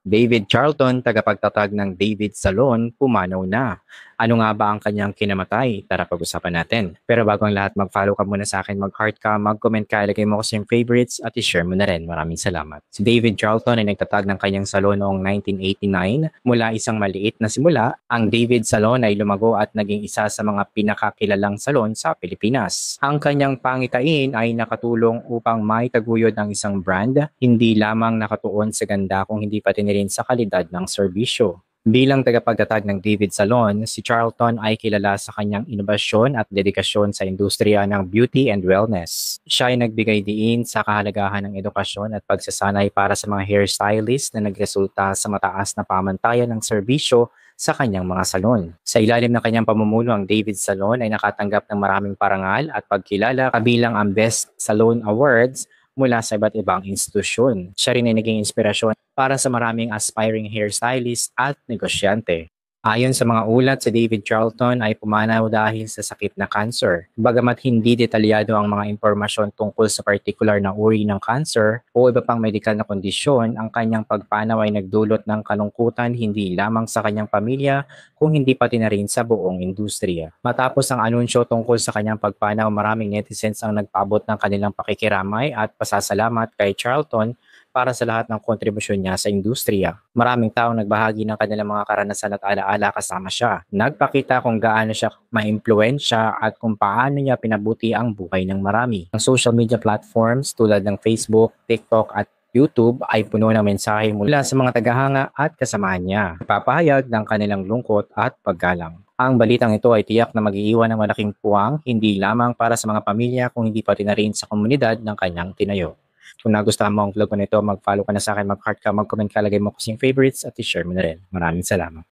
David Charlton, tagapagtatag ng David Salon, pumanaw na. Ano nga ba ang kanyang kinamatay? Tara pag-usapan natin. Pero bago ang lahat, mag-follow ka muna sa akin, mag-heart ka, mag-comment ka, ilagay mo kasi yung favorites at i-share mo na rin. Maraming salamat. Si David Charlton ay nagtatag ng kanyang salon noong 1989. Mula isang maliit na simula, ang David Salon ay lumago at naging isa sa mga pinakakilalang salon sa Pilipinas. Ang kanyang pangitain ay nakatulong upang maitaguyod ang isang brand, hindi lamang nakatuon sa ganda kung hindi pati na rin sa kalidad ng serbisyo. Bilang tagapagtatag ng David Salon, si Charlton ay kilala sa kanyang inobasyon at dedikasyon sa industriya ng beauty and wellness. Siya ay nagbigay diin sa kahalagahan ng edukasyon at pagsasanay para sa mga hairstylist na nagresulta sa mataas na pamantayan ng serbisyo sa kanyang mga salon. Sa ilalim ng kanyang pamumuno, ang David Salon ay nakatanggap ng maraming parangal at pagkilala kabilang ang Best Salon Awards mula sa iba't ibang institusyon. Siya rin ay naging inspirasyon para sa maraming aspiring hairstylist at negosyante. Ayon sa mga ulat sa David Charlton ay pumanaw dahil sa sakit na cancer. Bagamat hindi detalyado ang mga impormasyon tungkol sa particular na uri ng cancer o iba pang medical na kondisyon, ang kanyang pagpanaw ay nagdulot ng kalungkutan hindi lamang sa kanyang pamilya kung hindi pati na rin sa buong industriya. Matapos ang anunsyo tungkol sa kanyang pagpanaw, maraming netizens ang nagpabot ng kanilang pakikiramay at pasasalamat kay Charlton para sa lahat ng kontribusyon niya sa industriya. Maraming tao nagbahagi ng kanilang mga karanasan at alaala kasama siya. Nagpakita kung gaano siya maimpluensya at kung paano niya pinabuti ang buhay ng marami. Ang social media platforms tulad ng Facebook, TikTok at YouTube ay puno ng mensahe mula sa mga tagahanga at kasamaan niya, papahayag ng kanilang lungkot at paggalang. Ang balitang ito ay tiyak na mag-iiwan ng malaking puwang hindi lamang para sa mga pamilya kung hindi pati na rin sa komunidad ng kanyang tinayo. Kung nagustuhan mo ang vlog ko nito, mag-follow ka na sa akin, mag-heart ka, mag-comment ka, lagay mo kasi yung favorites at i-share mo na rin. Maraming salamat.